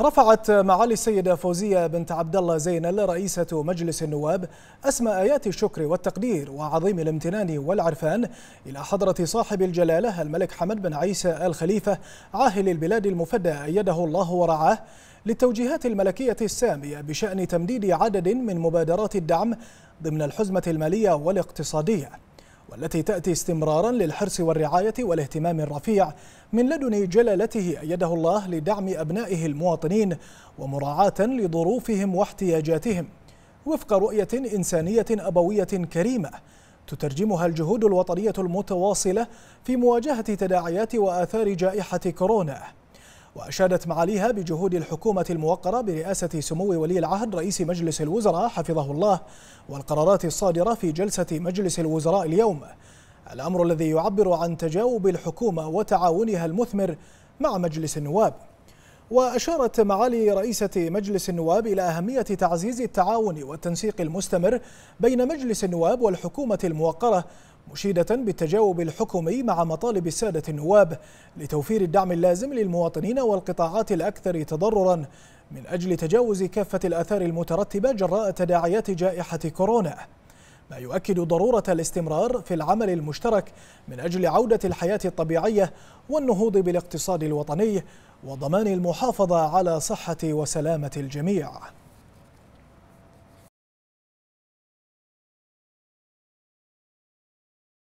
رفعت معالي السيدة فوزية بنت عبد الله زينل رئيسة مجلس النواب أسمى آيات الشكر والتقدير وعظيم الامتنان والعرفان إلى حضرة صاحب الجلالة الملك حمد بن عيسى الخليفة عاهل البلاد المفدى أيده الله ورعاه للتوجيهات الملكية السامية بشأن تمديد عدد من مبادرات الدعم ضمن الحزمة المالية والاقتصادية والتي تأتي استمرارا للحرص والرعاية والاهتمام الرفيع من لدن جلالته أيده الله لدعم أبنائه المواطنين ومراعاة لظروفهم واحتياجاتهم وفق رؤية إنسانية أبوية كريمة تترجمها الجهود الوطنية المتواصلة في مواجهة تداعيات وآثار جائحة كورونا وأشادت معاليها بجهود الحكومة الموقرة برئاسة سمو ولي العهد رئيس مجلس الوزراء حفظه الله والقرارات الصادرة في جلسة مجلس الوزراء اليوم الأمر الذي يعبر عن تجاوب الحكومة وتعاونها المثمر مع مجلس النواب وأشارت معالي رئيسة مجلس النواب إلى أهمية تعزيز التعاون والتنسيق المستمر بين مجلس النواب والحكومة الموقرة مشيدة بالتجاوب الحكومي مع مطالب السادة النواب لتوفير الدعم اللازم للمواطنين والقطاعات الأكثر تضررا من أجل تجاوز كافة الآثار المترتبة جراء تداعيات جائحة كورونا ما يؤكد ضرورة الاستمرار في العمل المشترك من أجل عودة الحياة الطبيعية والنهوض بالاقتصاد الوطني وضمان المحافظة على صحة وسلامة الجميع